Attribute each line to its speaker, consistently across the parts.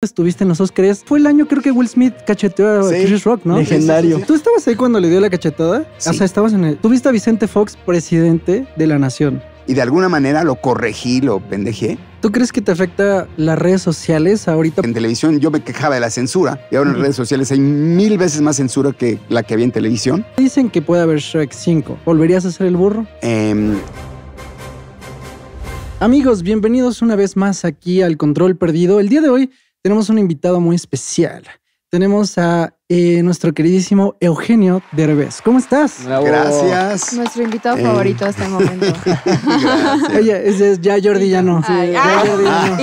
Speaker 1: estuviste en los Oscars. Fue el año creo que Will Smith cacheteó a Chris Rock, ¿no? Legendario. ¿Tú estabas ahí cuando le dio la cachetada? O sea, estabas
Speaker 2: en el... Tuviste a Vicente Fox presidente de la nación. Y de alguna manera lo corregí, lo pendejé. ¿Tú crees que te afecta las redes sociales ahorita? En televisión yo me quejaba de la censura y ahora en redes sociales hay mil veces más censura que la que había en televisión.
Speaker 1: Dicen que puede haber Shrek 5. ¿Volverías a ser el burro? Em. Amigos, bienvenidos una vez más aquí al Control Perdido. El día de hoy tenemos un invitado muy especial. Tenemos a eh, nuestro queridísimo Eugenio Derbez. ¿Cómo estás? Gracias.
Speaker 3: Nuestro invitado eh. favorito hasta el momento.
Speaker 1: Oye, ese es ya Jordi, ya no. Y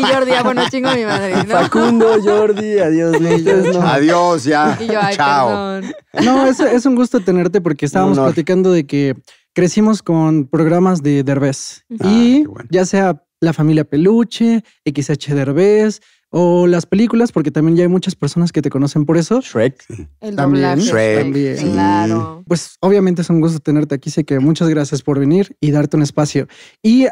Speaker 1: Jordi, ya, ah, bueno, chingo a mi madre. ¿no?
Speaker 4: Facundo, Jordi, adiós, Adiós, ya. Y yo, Chao. No,
Speaker 1: es, es, un gusto tenerte porque estábamos platicando de que crecimos con programas de Derbez. y ah, ya sea La Familia Peluche, XH Derbez, o las películas, porque también ya hay muchas personas que te conocen por eso. Shrek.
Speaker 2: El también. Shrek. Claro.
Speaker 1: Pues obviamente es un gusto tenerte aquí. Sé que muchas gracias por venir y darte un espacio. Y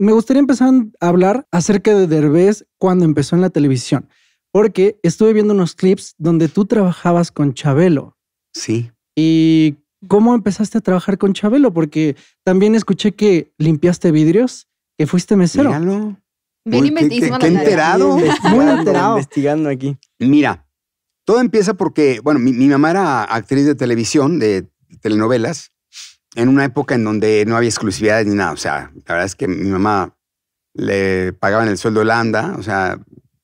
Speaker 1: me gustaría empezar a hablar acerca de Derbez cuando empezó en la televisión, porque estuve viendo unos clips donde tú trabajabas con Chabelo. Sí. ¿Y cómo empezaste a trabajar con Chabelo? Porque también escuché que limpiaste vidrios,
Speaker 2: que fuiste mesero. Míralo enterado. Muy enterado. Investigando aquí. Mira, todo empieza porque, bueno, mi, mamá era actriz de televisión, de telenovelas, en una época en donde no había exclusividad ni nada. O sea, la verdad es que mi mamá le pagaban el sueldo de Holanda. O sea,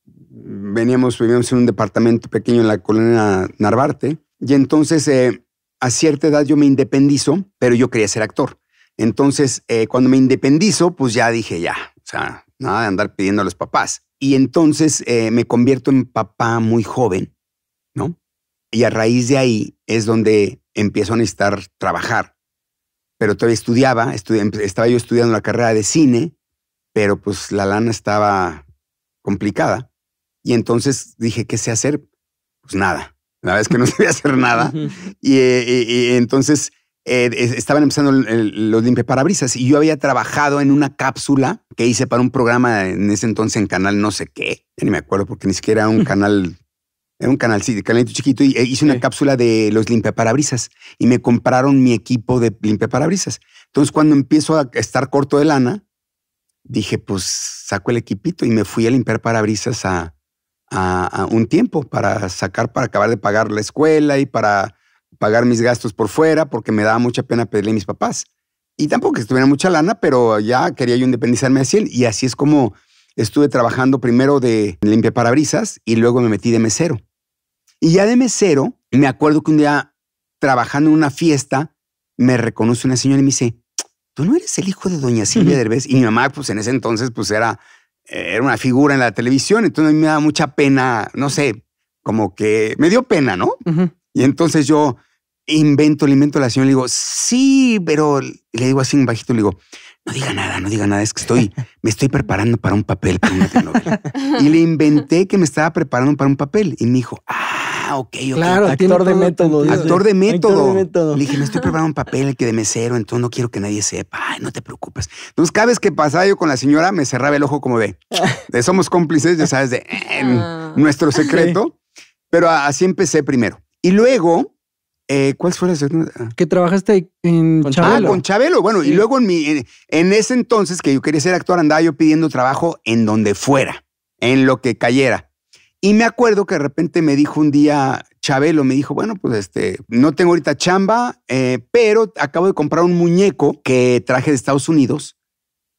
Speaker 2: veníamos, vivíamos en un departamento pequeño en la colonia Narvarte. Y entonces, eh, a cierta edad yo me independizo, pero yo quería ser actor. Entonces, eh, cuando me independizo, pues ya dije, ya, o sea, nada de andar pidiendo a los papás. Y entonces eh, me convierto en papá muy joven, ¿no? Y a raíz de ahí es donde empiezo a necesitar trabajar. Pero todavía estudiaba, em, estaba yo estudiando la carrera de cine, pero pues la lana estaba complicada. Y entonces dije, ¿qué sé hacer? Pues nada. La verdad es que no sabía hacer nada. Eh, y, entonces eh, estaban empezando los limpiaparabrisas y yo había trabajado en una cápsula que hice para un programa en ese entonces en canal no sé qué, ya ni me acuerdo porque ni siquiera era un mm. canal, era un canal, sí, canalito chiquito y eh, hice una cápsula de los limpiaparabrisas y me compraron mi equipo de limpiaparabrisas. Entonces cuando empiezo a estar corto de lana, dije, pues saco el equipito y me fui a limpiar parabrisas a, un tiempo para sacar, para acabar de pagar la escuela y para pagar mis gastos por fuera porque me daba mucha pena pedirle a mis papás. Y tampoco que estuviera mucha lana, pero ya quería yo independizarme así él. Y así es como estuve trabajando primero de limpia parabrisas y luego me metí de mesero. Y ya de mesero, me acuerdo que un día trabajando en una fiesta, me reconoce una señora y me dice, tú no eres el hijo de doña Silvia Derbez. Y mi mamá, pues en ese entonces, pues era, era una figura en la televisión. Entonces a mí me daba mucha pena, no sé, como que me dio pena, ¿no? Y entonces yo invento, le invento a la señora, le digo, sí, pero le digo así en bajito, le digo, no diga nada, no diga nada, es que estoy, me estoy preparando para un papel, para una Y le inventé que me estaba preparando para un papel y me dijo, ah, ok, ok. Claro, actor de método. Actor de método. Le dije, me estoy preparando un papel que de mesero, entonces no quiero que nadie sepa, no te preocupes. Entonces, cada vez que pasaba yo con la señora, me cerraba el ojo como de, somos cómplices, ya sabes, de ah. nuestro secreto. Pero así empecé primero. Y luego, eh, ¿Cuál fue la segunda? Ah. Que trabajaste en con Chabelo. Ah, con Chabelo. Bueno, y luego en, mi, en, ese entonces que yo quería ser actor, andaba yo pidiendo trabajo en donde fuera, en lo que cayera. Y me acuerdo que de repente me dijo un día Chabelo, me dijo, bueno, pues este, no tengo ahorita chamba, eh, pero acabo de comprar un muñeco que traje de Estados Unidos,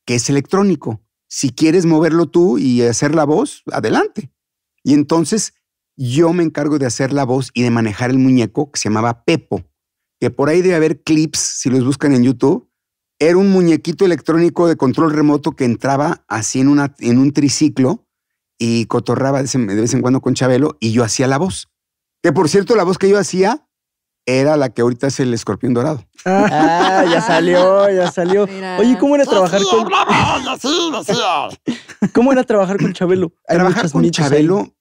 Speaker 2: que es electrónico. Si quieres moverlo tú y hacer la voz, adelante. Y entonces yo me encargo de hacer la voz y de manejar el muñeco que se llamaba Pepo, que por ahí debe haber clips, si los buscan en YouTube. Era un muñequito electrónico de control remoto que entraba así en, una, en un triciclo y cotorraba de vez en cuando con Chabelo y yo hacía la voz. Que por cierto, la voz que yo hacía era la que ahorita es el escorpión dorado.
Speaker 4: Ah, ya salió, ya salió. Oye, ¿cómo era trabajar con.
Speaker 2: ¿Cómo era trabajar con Chabelo? Trabajar con Chabelo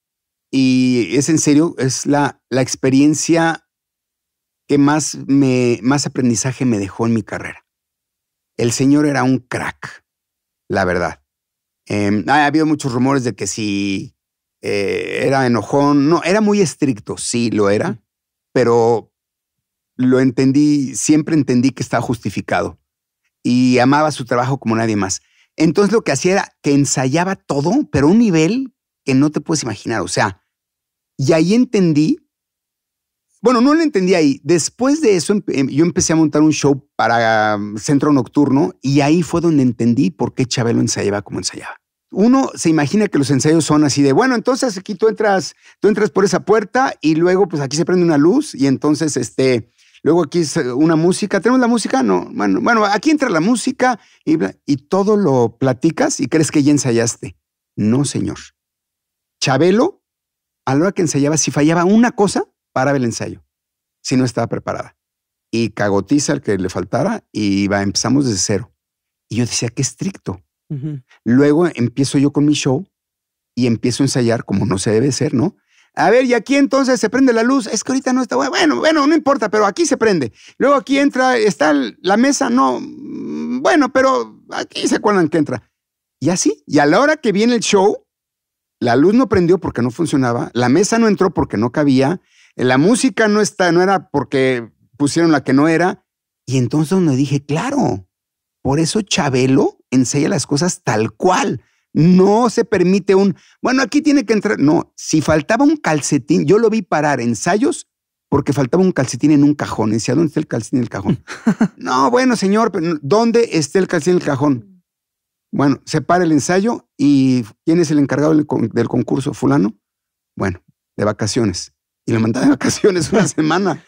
Speaker 2: y es en serio, es la, la experiencia que más, me, más aprendizaje me dejó en mi carrera. El señor era un crack, la verdad. Em, ha habido muchos rumores de que si eh, era enojón, no, era muy estricto, sí lo era, pero lo entendí, siempre entendí que estaba justificado y amaba su trabajo como nadie más. Entonces lo que hacía era que ensayaba todo, pero a un nivel que no te puedes imaginar. O sea, y ahí entendí, bueno, no lo entendí ahí. Después de eso, em, yo empecé a montar un show para um, Centro Nocturno y ahí fue donde entendí por qué Chabelo ensayaba como ensayaba. Uno se imagina que los ensayos son así de, bueno, entonces aquí tú entras, tú entras por esa puerta y luego pues aquí se prende una luz y entonces este, Luego aquí es una música. ¿Tenemos la música? No. Bueno, bueno aquí entra la música y, y, todo lo platicas y crees que ya ensayaste. No, señor. Chabelo a la hora que ensayaba, si fallaba una cosa, paraba el ensayo, si no estaba preparada. Y cagotiza el que le faltara y va, empezamos desde cero. Y yo decía, qué estricto. Luego empiezo yo con mi show y empiezo a ensayar como no se debe ser, ¿no? A ver, y aquí entonces se prende la luz. Es que ahorita no está bueno. Bueno, no importa, pero aquí se prende. Luego aquí entra, está la mesa, no. Mm, bueno, pero aquí se acuerdan que entra. Y así, y a la hora que viene el show, la luz no prendió porque no funcionaba, la mesa no entró porque no cabía, la música no está, no era porque pusieron la que no era. Y entonces me dije, claro, por eso Chabelo enseña las cosas tal cual. No se permite un, bueno, aquí tiene que entrar. No, si faltaba un calcetín, yo lo vi parar ensayos porque faltaba un calcetín en un cajón. Y decía, ¿dónde está el calcetín en el cajón? no, bueno, señor, ¿dónde está el calcetín en el cajón? Bueno, se para el ensayo y ¿quién es el encargado del, concurso? Fulano. Bueno, de vacaciones. Y le mandaba de vacaciones una semana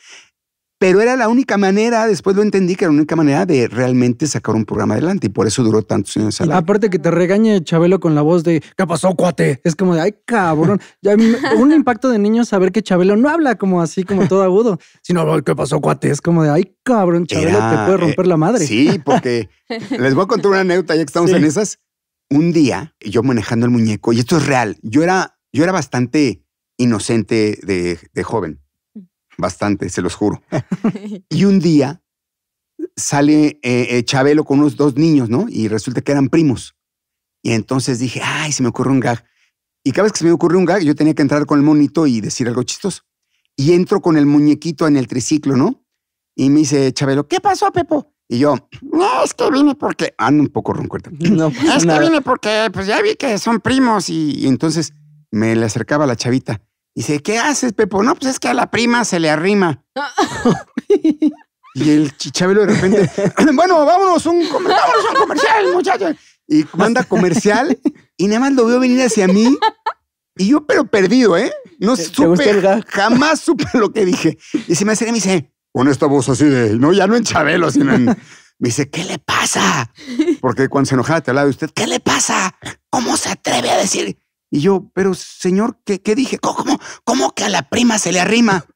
Speaker 2: pero era la única manera, después lo entendí que era la única manera de realmente sacar un programa adelante y por eso duró tantos años
Speaker 1: Aparte que te regañe Chabelo con la voz de ¿Qué pasó, cuate? Es como de ay, cabrón. un impacto de niño saber que Chabelo no habla como así, como todo agudo, sino ¿qué pasó, cuate? Es como de ay, cabrón, Chabelo te puede romper la madre. Sí,
Speaker 2: porque les voy a contar una anécdota ya que estamos en esas. Un día, yo manejando el muñeco, y esto es real, yo era, yo era bastante inocente de joven bastante, se los juro. y un día sale eh, eh, Chabelo con unos dos niños, ¿no? Y resulta que eran primos. Y entonces dije, ay, se me ocurrió un gag. Y cada vez que se me ocurrió un gag, yo tenía que entrar con el monito y decir algo chistoso. Y entro con el muñequito en el triciclo, ¿no? Y me dice Chabelo, ¿qué pasó, Pepo? Y yo, no, eh, es que vine porque. Ando ah, un poco ronco. es que vine porque, pues ya vi que son primos. Y, entonces me le acercaba la chavita y Dice, ¿qué haces, Pepo? No, pues es que a la prima se le arrima. Ah. y el chichabelo de repente, bueno, vámonos un, vámonos un comercial, muchachos. Y manda comercial y nada más lo veo venir hacia mí. Y yo, pero perdido, ¿eh? No supe, jamás supe lo que dije. Y se me acerca y me dice, con esta voz así de, no, ya no en Chabelo, sino en... Me dice, ¿qué le pasa? Porque cuando se enojaba te hablaba de usted, ¿qué le pasa? ¿Cómo se atreve a decir? Y yo, pero señor, ¿qué, dije? ¿Cómo, ¿Cómo que a la prima se le arrima?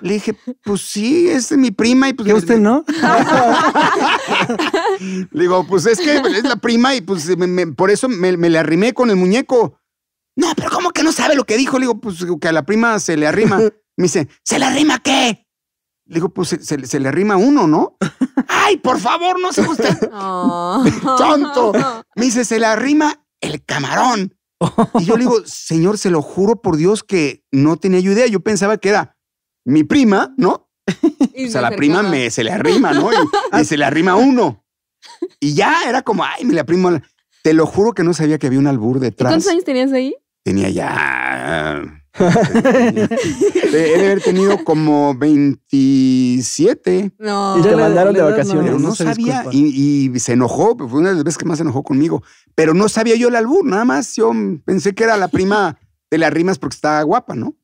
Speaker 2: Le dije, pues sí, es mi prima y pues... y usted no? le digo, pues es que es la prima y pues por eso me, le arrimé con el muñeco. No, pero ¿cómo que no sabe lo que dijo? Le digo, pues que a la prima se le arrima. Me dice, ¿se le arrima qué? Le digo, pues se, le arrima uno, ¿no? ¡Ay, por favor, no se usted! Oh. ¡Tonto! Me dice, se le arrima el camarón. Y yo le digo, señor, se lo juro por Dios que no tenía yo idea. Yo pensaba que era mi prima, ¿no?
Speaker 3: o sea, la prima me, se le arrima, ¿no? Y, se
Speaker 2: le arrima uno. Y ya era como, ay, me la prima Te lo juro que no sabía que había un albur detrás. ¿Cuántos
Speaker 3: años tenías ahí?
Speaker 2: Tenía ya He de haber tenido como 27. No. Y te mandaron de vacaciones. no, sabía y, se enojó, pues, fue una de las veces que más se enojó conmigo. Pero no sabía yo el álbum, nada más. Yo pensé que era la prima de las rimas porque estaba guapa, ¿no?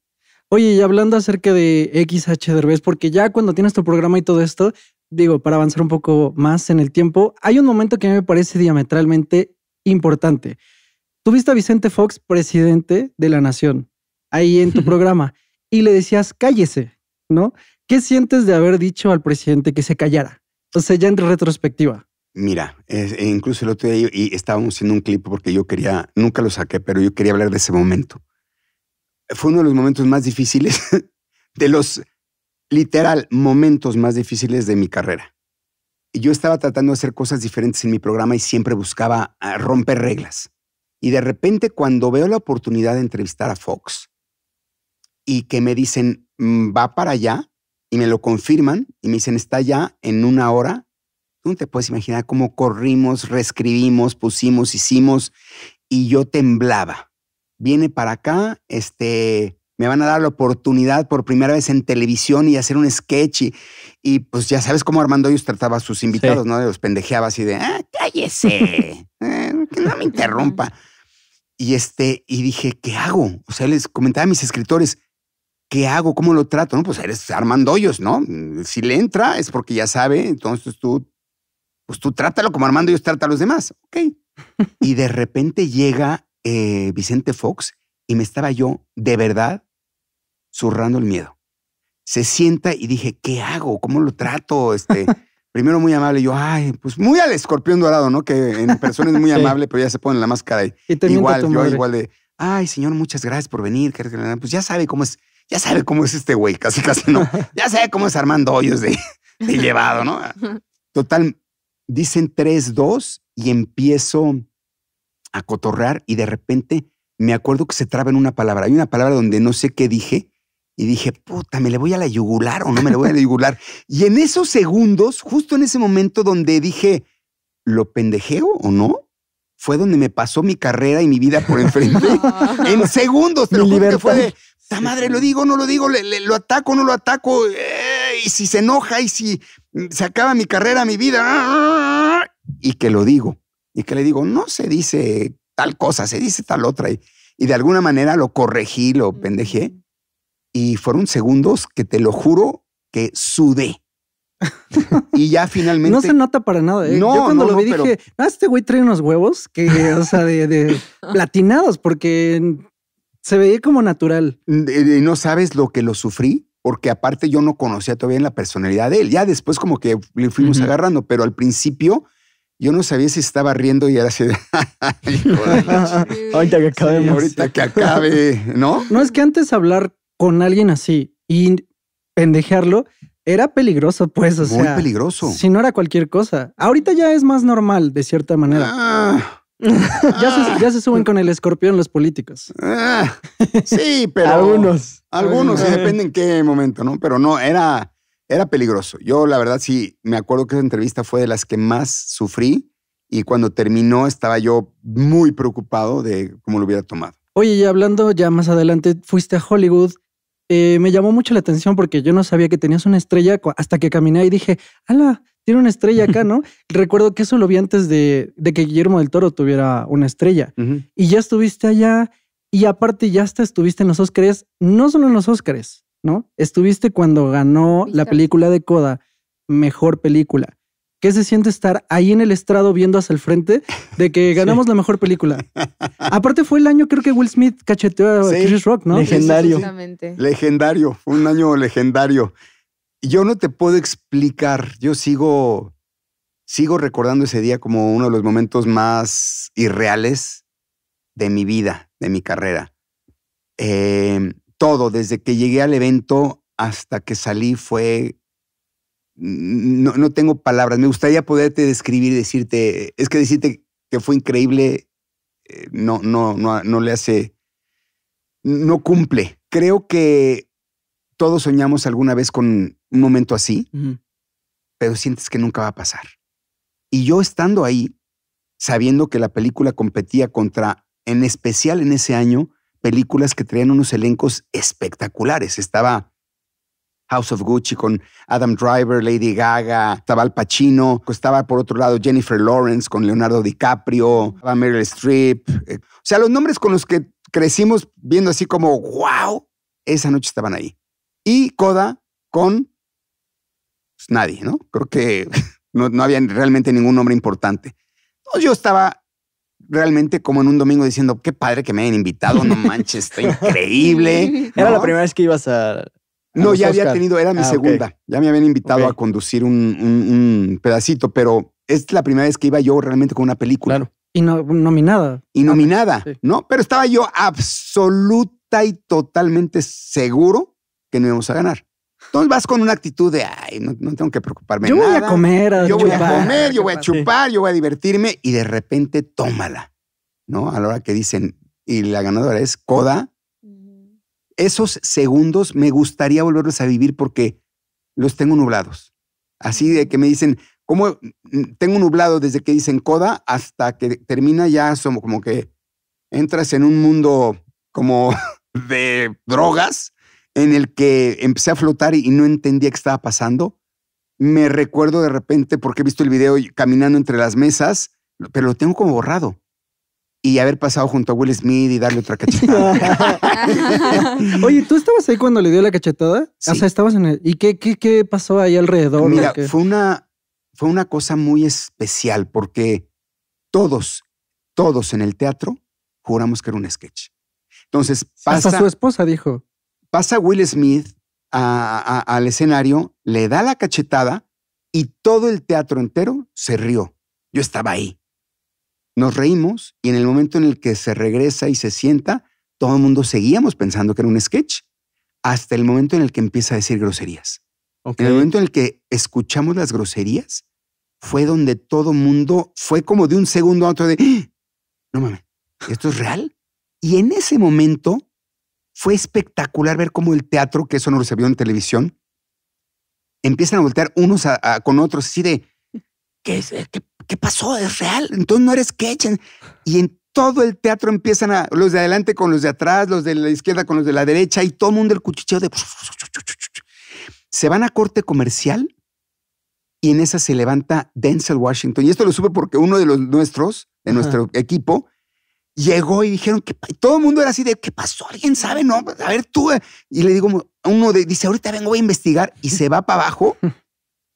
Speaker 1: Oye, y hablando acerca de XH Derbez, porque ya cuando tienes tu programa y todo esto, digo, para avanzar un poco más en el tiempo, hay un momento que a mí me parece diametralmente importante. Tuviste a Vicente Fox presidente de la Nación ahí en tu programa y le decías, cállese, ¿no? ¿Qué sientes de haber dicho al presidente que se callara? O sea, ya en retrospectiva.
Speaker 2: Mira, e incluso el otro día y estábamos haciendo un clip porque yo quería, nunca lo saqué, pero yo quería hablar de ese momento. Fue uno de los momentos más difíciles, de los literal momentos más difíciles de mi carrera. Yo estaba tratando de hacer cosas diferentes en mi programa y siempre buscaba ah, romper reglas. Y de repente cuando veo la oportunidad de entrevistar a Fox, y que me dicen, mm, va para allá, y me lo confirman, y me dicen, está allá en una hora. Tú no te puedes imaginar cómo corrimos, reescribimos, pusimos, hicimos, y yo temblaba. Viene para acá, este, me van a dar la oportunidad por primera vez en televisión y hacer un sketch. Y, pues ya sabes cómo Armando ellos trataba a sus invitados, no de Los pendejeabas y de, ah, cállese, eh, que no me interrumpa. Y este, y dije, ¿qué hago? O sea, les comentaba a mis escritores, ¿qué hago? ¿Cómo lo trato? No, pues eres Armando Hoyos, ¿no? Si le entra es porque ya sabe, entonces tú, pues tú trátalo como Armando Hoyos trata a los demás, ok. y de repente llega eh, Vicente Fox y me estaba yo de verdad zurrando el miedo. Se sienta y dije, ¿qué hago? ¿Cómo lo trato? Este, primero muy amable, yo, ay, pues muy al escorpión dorado, ¿no? Que en persona es muy amable, pero ya se pone la máscara y, igual, yo igual de, ay, señor, muchas gracias por venir. Pues ya sabe cómo es ya sabe cómo es este güey, casi casi no. Ya sabe cómo es Armando Hoyos de, llevado, ¿no? Total, dicen 3-2 y empiezo a cotorrear y de repente me acuerdo que se traba en una palabra. Hay una palabra donde no sé qué dije y dije, puta, ¿me le voy a la yugular o no me le voy a la yugular? y en esos segundos, justo en ese momento donde dije, ¿lo pendejeo o no? Fue donde me pasó mi carrera y mi vida por enfrente. en segundos, te fue de, madre, lo digo, no lo digo, le, lo ataco, no lo ataco, eh, y si se enoja, y si se acaba mi carrera, mi vida, y que lo digo, y que le digo, no se dice tal cosa, se dice tal otra, y, y de alguna manera lo corregí, lo pendejé, y fueron segundos que te lo juro que sudé. y ya finalmente. No se
Speaker 1: nota para nada. ¿eh? No, cuando lo vi dije, ah, este güey trae unos huevos que,
Speaker 2: o sea, de platinados, porque se veía como natural. Eh, no sabes lo que lo sufrí, porque aparte yo no conocía todavía la personalidad de él. Ya después como que le fuimos agarrando, pero al principio yo no sabía si estaba riendo y era así de...
Speaker 4: ahorita que acabemos.
Speaker 1: ahorita que acabe, ¿no? No, es que antes hablar con alguien así y pendejearlo era peligroso, pues, o Muy peligroso. Si no era cualquier cosa. Ahorita ya es más normal, de cierta manera.
Speaker 2: Ah.
Speaker 1: Ah. ya, se, suben con el escorpión los políticos.
Speaker 2: Ah, sí, pero. algunos. Algunos, eh. depende en qué momento, ¿no? Pero no, era, era peligroso. Yo, la verdad, sí, me acuerdo que esa entrevista fue de las que más sufrí y cuando terminó estaba yo muy preocupado de cómo lo hubiera tomado.
Speaker 1: Oye, y hablando ya más adelante, fuiste a Hollywood. Eh, me llamó mucho la atención porque yo no sabía que tenías una estrella hasta que caminé y dije, ala, tiene una estrella acá, ¿no? Recuerdo que eso lo vi antes de, que Guillermo del Toro tuviera una estrella. Y ya estuviste allá y aparte ya hasta estuviste en los Oscars. no solo en los Oscars, ¿no? Estuviste cuando ganó la película de Coda, mejor película. ¿Qué se siente estar ahí en el estrado viendo hacia el frente de que ganamos la
Speaker 2: mejor película? Aparte fue el año creo que Will Smith cacheteó a Chris Rock, ¿no? Legendario. Legendario, un año legendario yo no te puedo explicar, yo sigo, sigo recordando ese día como uno de los momentos más irreales de mi vida, de mi carrera. Em, todo, desde que llegué al evento hasta que salí fue... No, tengo palabras, me gustaría poderte describir, decirte, es que decirte que fue increíble, eh, no, no, no le hace, no cumple. Creo que todos soñamos alguna vez con un momento así, pero sientes que nunca va a pasar. Y yo estando ahí, sabiendo que la película competía contra, en especial en ese año, películas que traían unos elencos espectaculares. Estaba House of Gucci con Adam Driver, Lady Gaga, estaba Al Pacino, estaba por otro lado Jennifer Lawrence con Leonardo DiCaprio, estaba Meryl Streep. Eh, o sea, los nombres con los que crecimos viendo así como, wow, esa noche estaban ahí y Coda con pues, nadie, ¿no? Creo que no, había realmente ningún nombre importante. yo estaba realmente como en un domingo diciendo, qué padre que me hayan invitado, no manches, está increíble. Era la primera vez que ibas a... No, ya había tenido, era mi ah, segunda. Ya me habían invitado a conducir un, pedacito, pero es la primera vez que iba yo realmente con una película. Claro. Y no, nominada. Y nominada, ¿no? Pero estaba yo absoluta y totalmente seguro que no íbamos a ganar. Entonces vas con una actitud de, ay, no, tengo que preocuparme. Yo voy a comer, yo voy a comer, yo voy a chupar, yo voy a divertirme y de repente tómala, ¿no? A la hora que dicen, y la ganadora es Coda. Esos segundos me gustaría volverlos a vivir porque los tengo nublados. Así de que me dicen, ¿cómo mm, tengo nublado desde que dicen Coda hasta que termina ya somos como que entras en un mundo como de drogas en el que empecé a flotar y no entendía qué estaba pasando. Me recuerdo de repente, porque he visto el video caminando entre las mesas, pero lo tengo como borrado. Y haber pasado junto a Will Smith y darle otra cachetada. Oye,
Speaker 1: ¿tú estabas ahí cuando le dio la cachetada?
Speaker 2: O sea, estabas en el... ¿Y qué, qué, pasó ahí alrededor? Mira, fue una, fue una cosa muy especial porque todos, todos en el teatro juramos que era un sketch. Entonces pasa. Hasta su
Speaker 1: esposa dijo.
Speaker 2: Pasa Will Smith al escenario, le da la cachetada y todo el teatro entero se rió. Yo estaba ahí. Nos reímos y en el momento en el que se regresa y se sienta, todo el mundo seguíamos pensando que era un sketch, hasta el momento en el que empieza a decir groserías. En el momento en el que escuchamos las groserías, fue donde todo el mundo fue como de un segundo a otro de, ¡Ah! no mames, ¿esto es real? Y en ese momento fue espectacular ver cómo el teatro, que eso no lo se vio en televisión, empiezan a voltear unos con otros, así de, eh, ¿qué, ¿qué, pasó? ¿Es real? Entonces no eres sketch. Y en todo el teatro empiezan a, los de adelante con los de atrás, los de la izquierda con los de la derecha, y todo el mundo el cuchicheo de... Se van a corte comercial y en esa se levanta Denzel Washington. Y esto lo supe porque uno de los nuestros, de nuestro equipo, llegó y dijeron que todo el mundo era así de qué pasó, alguien sabe, no, pues, a ver tú. Eh". Y le digo, uno de, dice, ahorita vengo, voy a investigar y se va para abajo.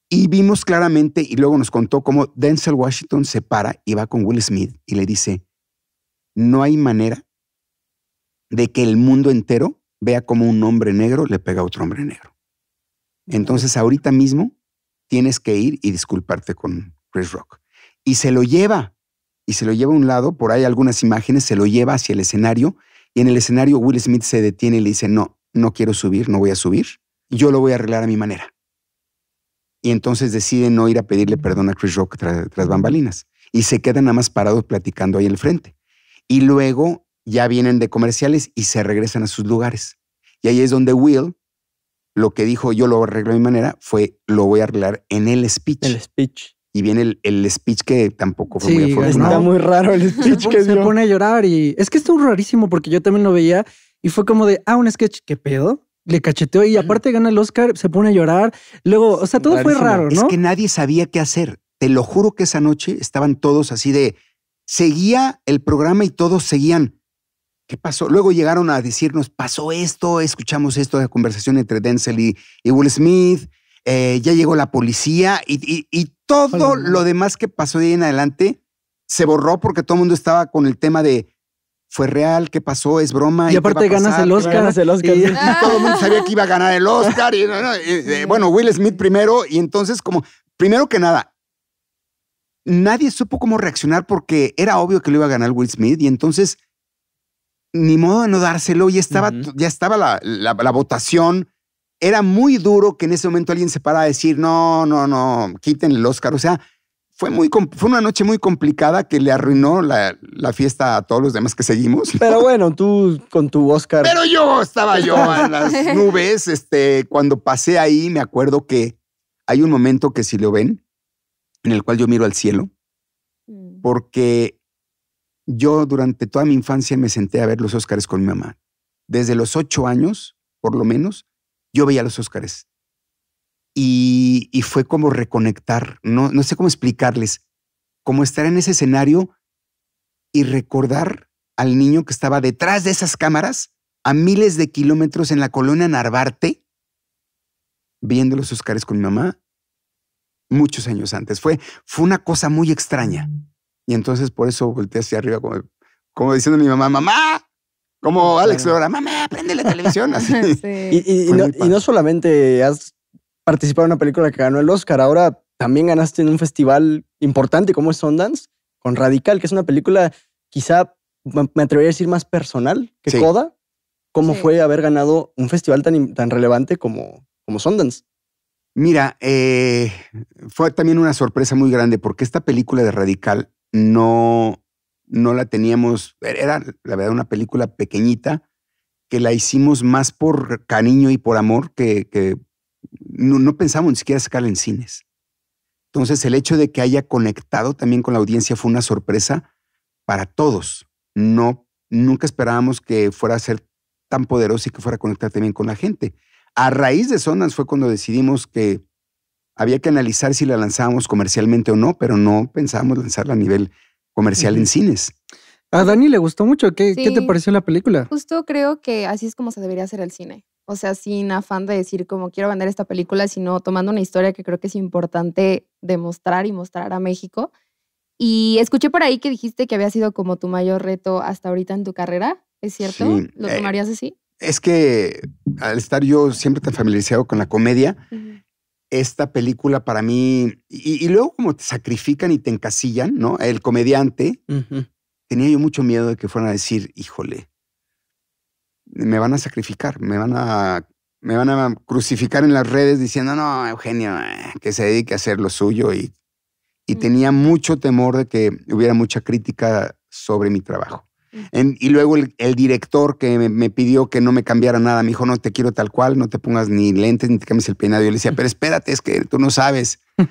Speaker 2: Y vimos claramente, y luego nos contó cómo Denzel Washington se para y va con Will Smith y le dice: No hay manera de que el mundo entero vea como un hombre negro le pega a otro hombre negro. Entonces, ahorita mismo tienes que ir y disculparte con Chris Rock. Y se lo lleva y se lo lleva a un lado, por ahí algunas imágenes, se lo lleva hacia el escenario y en el escenario Will Smith se detiene y le dice, no, no quiero subir, no voy a subir, yo lo voy a arreglar a mi manera. Y entonces decide no ir a pedirle perdón a Chris Rock tras, bambalinas y se quedan nada más parados platicando ahí en el frente. Y luego ya vienen de comerciales y se regresan a sus lugares. Y ahí es donde Will lo que dijo yo lo arreglo a mi manera fue lo voy a arreglar en el speech. El speech y viene el, speech que tampoco fue muy afortunado. Está muy
Speaker 4: raro el speech
Speaker 1: que se pone a llorar y es que estuvo rarísimo porque yo también lo veía y fue como de, ah, un sketch, ¿qué pedo? Le cacheteó y aparte gana el Oscar, se pone a llorar. Luego, o sea, todo fue raro, ¿no? Es que nadie
Speaker 2: sabía qué hacer. Te lo juro que esa noche estaban todos así de, seguía el programa y todos seguían. ¿Qué pasó? Luego llegaron a decirnos, pasó esto, escuchamos esto, de conversación entre Denzel y Will Smith eh, ya llegó la policía y, todo lo demás que pasó de ahí en adelante se borró porque todo el mundo estaba con el tema de fue real, qué pasó, es broma. Y, aparte ganas el Oscar. Ganas el Oscar. Y, todo el mundo sabía que iba a ganar el Oscar. Eh, bueno, Will Smith primero. Y entonces, como, primero que nada, nadie supo cómo reaccionar porque era obvio que lo iba a ganar Will Smith. Y entonces, ni modo de no dárselo. Y estaba, Ya estaba la votación era muy duro que en ese momento alguien se parara a decir, no, no, no, quítenle el Oscar. O sea, fue, muy, fue una noche muy complicada que le arruinó la, fiesta a todos los demás que seguimos. Pero bueno, tú con tu Oscar. Pero yo estaba yo en las nubes. Este, cuando pasé ahí, me acuerdo que hay un momento que si lo ven, en el cual yo miro al cielo, mm. porque yo durante toda mi infancia me senté a ver los Oscars con mi mamá. Desde los ocho años, por lo menos, yo veía los Óscares. Y, fue como reconectar, no, no sé cómo explicarles, como estar en ese escenario y recordar al niño que estaba detrás de esas cámaras a miles de kilómetros en la colonia Narvarte, viendo los Óscares con mi mamá muchos años antes. Fue, fue una cosa muy extraña. Mm. Y entonces por eso volteé hacia arriba como, como diciendo a mi mamá, mamá, como Alex ahora, mamá, la televisión. y,
Speaker 4: no, solamente has participado en una película que ganó el Oscar, ahora también ganaste en un festival importante como es Sundance con Radical, que es una película quizá me atrevería a decir más personal que Coda. ¿Cómo fue haber ganado un
Speaker 2: festival tan, tan relevante como, como Sundance? Mira, eh, fue también una sorpresa muy grande porque esta película de Radical no, no la teníamos, e-, era la verdad una película pequeñita que la hicimos más por cariño y por amor que, no, pensábamos pensamos ni siquiera sacarla en cines. Entonces el hecho de que haya conectado también con la audiencia fue una sorpresa para todos. No, nunca esperábamos que fuera a ser tan poderosa y que fuera a conectar también con la gente. A raíz de Sonas fue cuando decidimos que había que analizar si la lanzábamos comercialmente o no, pero no pensábamos lanzarla a nivel comercial en cines. A Dani le gustó mucho. ¿Qué, te pareció la película?
Speaker 3: Justo creo que así es como se debería hacer el cine. O sea, sin afán de decir como quiero vender esta película, sino tomando una historia que creo que es importante demostrar y mostrar a México. Y escuché por ahí que dijiste que había sido como tu mayor reto hasta ahorita en tu carrera. ¿Es cierto? ¿Lo eh, tomarías así?
Speaker 2: Es que al estar yo siempre tan familiarizado con la comedia, esta película para mí, y, luego como te sacrifican y te encasillan, ¿no? El comediante, tenía yo mucho miedo de que fueran a decir, híjole, me van a sacrificar, me van a, me van a crucificar en las redes diciendo, no, Eugenio, eh, que se dedique a hacer lo suyo. Y, y tenía mucho temor de que hubiera mucha crítica sobre mi trabajo y luego el, director que me, pidió que no me cambiara nada, me dijo, no te quiero tal cual, no te pongas ni lentes, ni te cambies el peinado. Yo le decía, pero espérate, es que tú no sabes.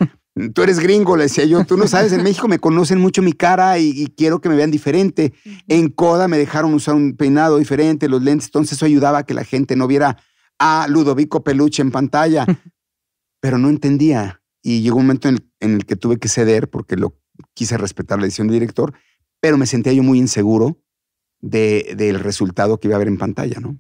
Speaker 2: Tú eres gringo, le decía yo, tú no sabes, en México me conocen mucho mi cara y, quiero que me vean diferente. En Coda me dejaron usar un peinado diferente, los lentes, entonces eso ayudaba a que la gente no viera a Ludovico Peluche en pantalla, pero no entendía. Y llegó un momento en el, en el que tuve que ceder porque lo quise respetar la decisión del director, pero me sentía yo muy inseguro del resultado que iba a haber en pantalla, ¿no?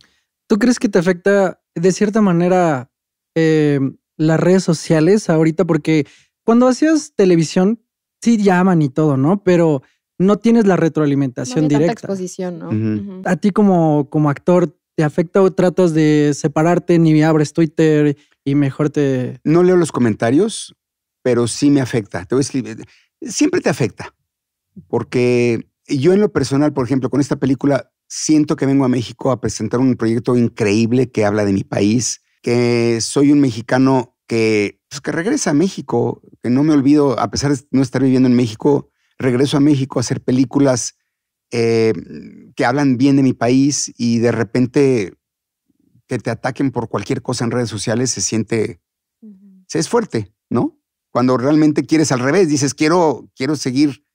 Speaker 2: ¿Tú crees que te afecta
Speaker 1: de cierta manera eh, las redes sociales ahorita? Porque cuando hacías televisión, sí llaman y todo, ¿no? Pero no tienes la retroalimentación directa. Tanta exposición, ¿no? A ti como, como actor, ¿te afecta o tratas de
Speaker 2: separarte, ni abres Twitter y mejor te... No leo los comentarios, pero sí me afecta. Te voy a escribir. Siempre te afecta, porque yo en lo personal, por ejemplo, con esta película, siento que vengo a México a presentar un proyecto increíble que habla de mi país, que soy un mexicano que, pues, que regresa a México, que no me olvido, a pesar de no estar viviendo en México, regreso a México a hacer películas eh, que hablan bien de mi país y de repente que te ataquen por cualquier cosa en redes sociales se siente, se es fuerte, ¿no? Cuando realmente quieres al revés, dices, quiero, quiero seguir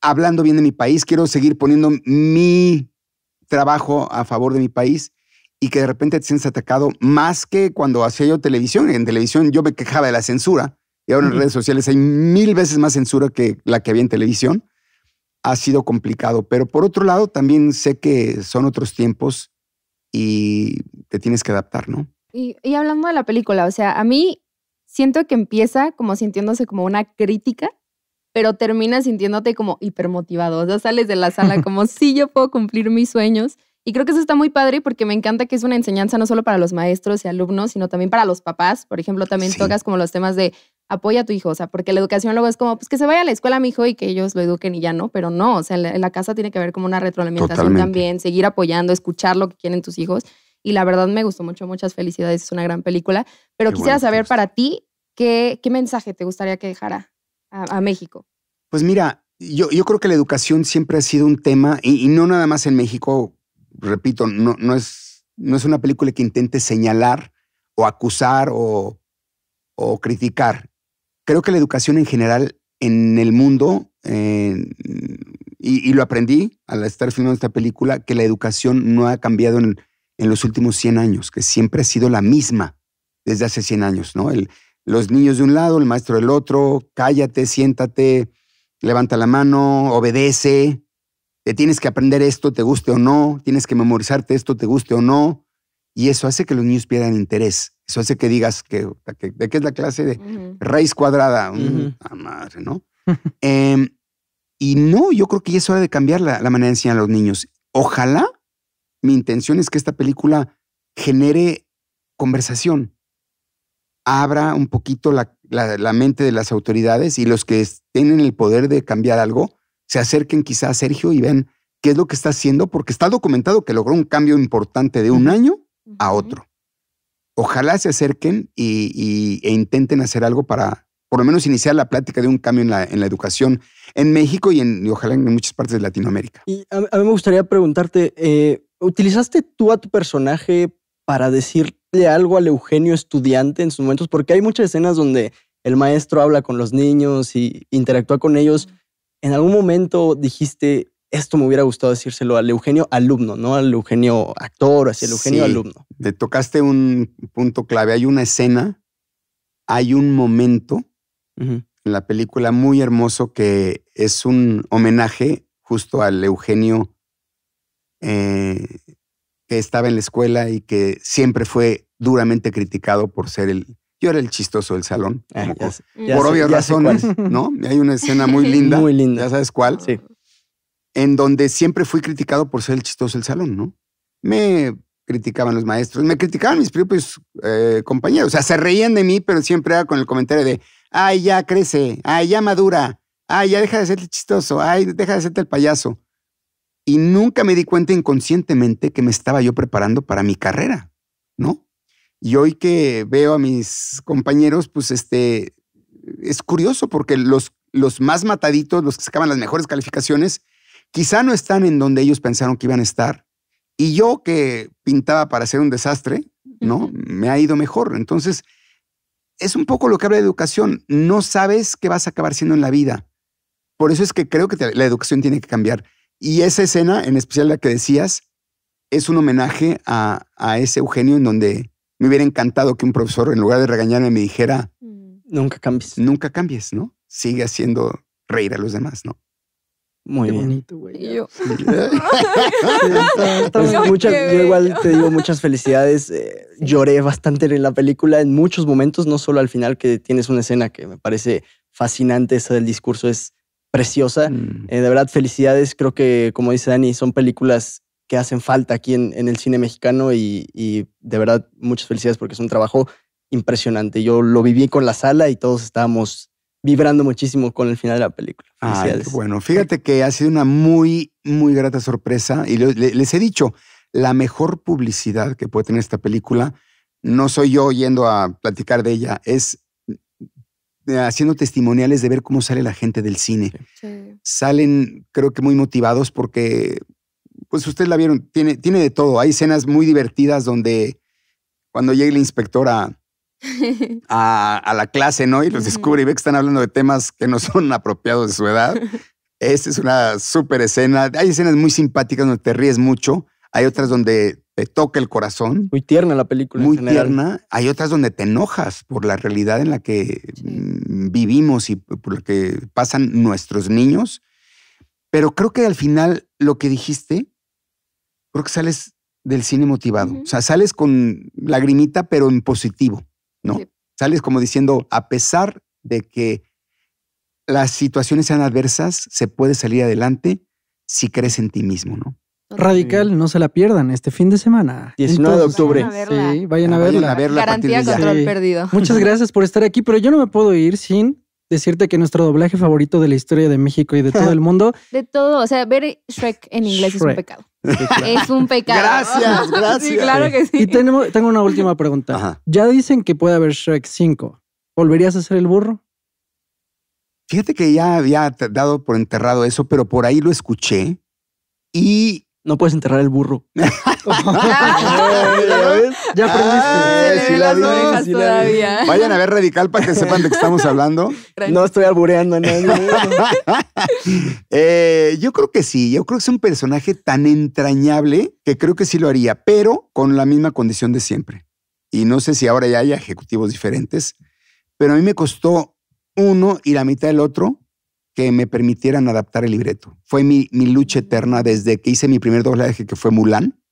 Speaker 2: hablando bien de mi país, quiero seguir poniendo mi trabajo a favor de mi país y que de repente te sientes atacado más que cuando hacía yo televisión. En televisión yo me quejaba de la censura y ahora en redes sociales hay mil veces más censura que la que había en televisión. Ha sido complicado, pero por otro lado también sé que son otros tiempos y te tienes que adaptar, ¿no?
Speaker 3: y hablando de la película, o sea, a mí siento que empieza como sintiéndose como una crítica pero terminas sintiéndote como hipermotivado. O sea, sales de la sala como, sí, yo puedo cumplir mis sueños. Y creo que eso está muy padre porque me encanta que es una enseñanza no solo para los maestros y alumnos, sino también para los papás. Por ejemplo, también tocas como los temas de apoya a tu hijo, o sea, porque la educación luego es como, pues que se vaya a la escuela mi hijo y que ellos lo eduquen y ya no, pero no, o sea, en la, casa tiene que haber como una retroalimentación también, seguir apoyando, escuchar lo que quieren tus hijos. Y la verdad me gustó mucho, muchas felicidades, es una gran película. Pero quisiera saber para ti, ¿qué, ¿qué mensaje te gustaría que dejara? a, México?
Speaker 2: Pues mira, yo, yo, creo que la educación siempre ha sido un tema, y, no nada más en México, repito, no, no, es, no es una película que intente señalar o acusar o, o criticar. Creo que la educación en general en el mundo, eh, y, lo aprendí al estar filmando esta película, que la educación no ha cambiado en, los últimos 100 años, que siempre ha sido la misma desde hace 100 años, ¿no? El, los niños de un lado, el maestro del otro, cállate, siéntate, levanta la mano, obedece, te tienes que aprender esto, te guste o no, tienes que memorizarte esto, te guste o no. Y eso hace que los niños pierdan interés. Eso hace que digas que, de qué es la clase de raíz cuadrada. Mm, madre, ¿no? Em, y no, yo creo que ya es hora de cambiar la, la manera de enseñar a los niños. Ojalá, mi intención es que esta película genere conversación, abra un poquito la, mente de las autoridades y los que tienen el poder de cambiar algo se acerquen quizá a Sergio y ven qué es lo que está haciendo, porque está documentado que logró un cambio importante de un año a otro. Ojalá se acerquen y, e intenten hacer algo para, por lo menos, iniciar la plática de un cambio en la, educación en México y, en, ojalá en muchas partes de Latinoamérica.
Speaker 4: Y a, mí me gustaría preguntarte, eh, ¿utilizaste tú a tu personaje para decirle algo al Eugenio estudiante en sus momentos, porque hay muchas escenas donde el maestro habla con los niños y interactúa con ellos. ¿En algún momento dijiste, esto me hubiera
Speaker 2: gustado decírselo al Eugenio alumno, no al Eugenio actor, hacia el Eugenio alumno? Te tocaste un punto clave. Hay una escena, hay un momento en la película muy hermoso que es un homenaje justo al Eugenio eh, que estaba en la escuela y que siempre fue duramente criticado por ser el... Yo era el chistoso del salón, ah, mm. por obvias razones, ¿no? hay una escena muy linda. muy linda. ¿Ya sabes cuál? Sí. En donde siempre fui criticado por ser el chistoso del salón, ¿no? Me criticaban los maestros, me criticaban mis propios eh, compañeros. O sea, se reían de mí, pero siempre era con el comentario de, ay, ya crece, ay, ya madura, ay, ya deja de ser el chistoso, ay, deja de serte el payaso y nunca me di cuenta inconscientemente que me estaba yo preparando para mi carrera, ¿no? Y hoy que veo a mis compañeros, pues este, es curioso porque los, los más mataditos, los que sacaban las mejores calificaciones, quizá no están en donde ellos pensaron que iban a estar. Y yo que pintaba para ser un desastre, ¿no? Me ha ido mejor. Entonces, es un poco lo que habla de educación. No sabes qué vas a acabar siendo en la vida. Por eso es que creo que la educación tiene que cambiar. Y esa escena, en especial la que decías, es un homenaje a, ese Eugenio en donde me hubiera encantado que un profesor, en lugar de regañarme, me dijera, mm. nunca cambies. Nunca cambies, ¿no? Sigue haciendo reír a los demás, ¿no? Muy bonito, güey. Yo. yo igual te digo muchas felicidades. Eh,
Speaker 4: lloré bastante en la película en muchos momentos, no solo al final que tienes una escena que me parece fascinante, esa del discurso es preciosa. Mm. Eh, de verdad, felicidades. Creo que, como dice Dani, son películas que hacen falta aquí en, el cine mexicano y, de verdad, muchas felicidades porque es un trabajo impresionante. Yo lo viví con la sala y todos estábamos vibrando muchísimo con el final de la película. Felicidades.
Speaker 2: bueno, fíjate que ha sido una muy, muy grata sorpresa y les he dicho, la mejor publicidad que puede tener esta película no soy yo yendo a platicar de ella, es eh, haciendo testimoniales de ver cómo sale la gente del cine. Salen, creo que muy motivados porque, pues ustedes la vieron, tiene, tiene de todo. Hay escenas muy divertidas donde cuando llega el inspector a, la clase, ¿no? Y los descubre y ve que están hablando de temas que no son apropiados de su edad. Esta es una súper escena. Hay escenas muy simpáticas donde te ríes mucho. Hay otras donde toca el corazón. Muy tierna la película. Muy tierna. Hay otras donde te enojas por la realidad en la que mm, vivimos y por lo que pasan nuestros niños. Pero creo que al final lo que dijiste, creo que sales del cine motivado. O sea, sales con lagrimita, pero en positivo, ¿no? Sales como diciendo, a pesar de que las situaciones sean adversas, se puede salir adelante si crees en ti mismo, ¿no?
Speaker 1: Radical, no se la pierdan este fin de semana. 19 de octubre. Vayan a Sí, vayan a verla. la Garantía control perdido. Muchas gracias por estar aquí, pero yo no me puedo ir sin decirte que nuestro doblaje favorito de la historia de México y de todo el mundo.
Speaker 3: De todo, o sea, ver Shrek en inglés es un pecado. Es un pecado. Gracias, gracias. Sí, claro
Speaker 1: que sí. Y tengo una última
Speaker 2: pregunta.
Speaker 1: Ya dicen que puede haber Shrek 5. ¿Volverías a ser el burro?
Speaker 2: Fíjate que ya había dado por enterrado eso, pero por ahí lo escuché y no puedes enterrar el burro. ya
Speaker 4: aprendiste.
Speaker 2: Vayan a ver Radical para que sepan de qué estamos hablando. No estoy albureando eh, yo creo que sí. Yo creo que es un personaje tan entrañable que creo que sí lo haría, pero con la misma condición de siempre. Y no sé si ahora ya hay ejecutivos diferentes, pero a mí me costó uno y la mitad del otro que me permitieran adaptar el libreto. Fue mi, mi lucha eterna desde que hice mi primer doblaje, que fue Mulan.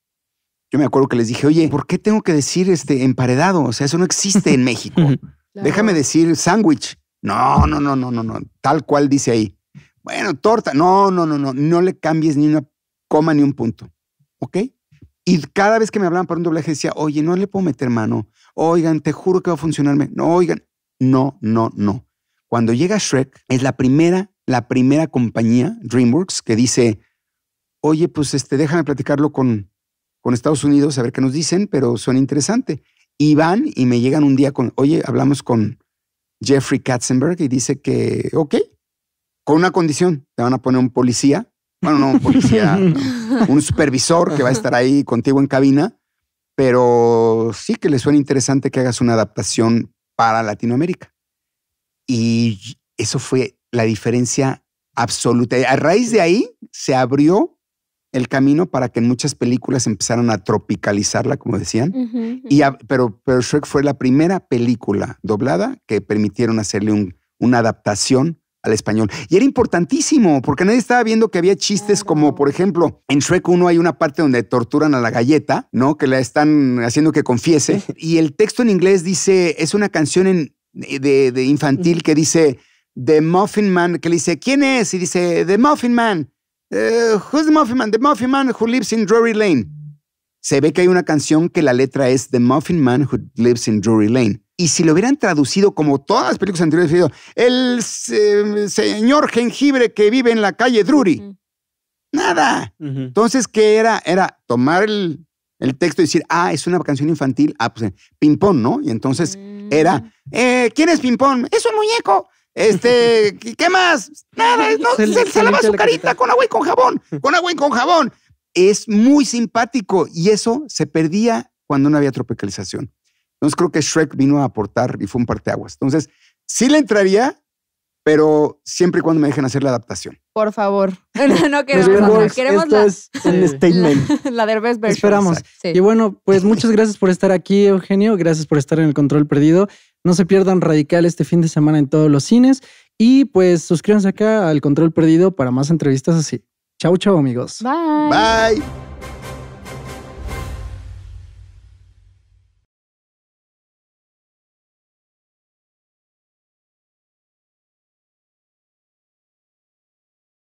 Speaker 2: Yo me acuerdo que les dije, oye, ¿por qué tengo que decir este emparedado? O sea, eso no existe en México. Déjame decir sándwich. No, no, no, no, no, no. Tal cual dice ahí. Bueno, torta. No, no, no, no. No le cambies ni una coma ni un punto. ¿Ok? Y cada vez que me hablaban para un doblaje decía, oye, no le puedo meter mano. Oigan, te juro que va a funcionarme. No, oigan. No, no, no. Cuando llega Shrek, es la primera la primera compañía, DreamWorks, que dice, oye, pues este, déjame platicarlo con, con Estados Unidos, a ver qué nos dicen, pero suena interesante. Y van y me llegan un día con, oye, hablamos con Jeffrey Katzenberg y dice que, ok, con una condición, te van a poner un policía, bueno, no un policía, un supervisor que va a estar ahí contigo en cabina, pero sí que le suena interesante que hagas una adaptación para Latinoamérica. Y eso fue la diferencia absoluta. A raíz de ahí se abrió el camino para que en muchas películas empezaran a tropicalizarla, como decían. Y pero, pero Shrek fue la primera película doblada que permitieron hacerle una adaptación al español. Y era importantísimo, porque nadie estaba viendo que había chistes como, por ejemplo, en Shrek 1 hay una parte donde torturan a la galleta, ¿no? Que la están haciendo que confiese. y el texto en inglés dice, es una canción de, infantil que dice, The Muffin Man, que le dice, ¿quién es? Y dice, The Muffin Man. ¿Quién eh, who's the Muffin Man? The Muffin Man who lives in Drury Lane. Se ve que hay una canción que la letra es The Muffin Man who lives in Drury Lane. Y si lo hubieran traducido como todas las películas anteriores, el señor jengibre que vive en la calle Drury. Nada. Entonces, ¿qué era? Era tomar el, texto y decir, ah, es una canción infantil. Ah, pues eh, ping-pong, ¿no? Y entonces era, mm. eh, ¿quién es ping-pong? Es un muñeco. Este, ¿qué más? Nada, se, lava su carita con agua y con jabón, con agua y con jabón. Es muy simpático y eso se perdía cuando no había tropicalización. Entonces creo que Shrek vino a aportar y fue un parteaguas. Entonces, sí le entraría, pero siempre y cuando me dejen hacer la adaptación.
Speaker 3: Por favor. No, queremos, la, queremos Esto la, es
Speaker 1: un statement.
Speaker 3: La, la Esperamos. Y
Speaker 1: bueno, pues muchas gracias por estar aquí, Eugenio. Gracias por estar en el Control Perdido. No se pierdan Radical este fin de semana en todos los cines. Y pues suscríbanse acá al Control Perdido para más entrevistas así. Chau, chau, amigos.
Speaker 2: Bye. Bye.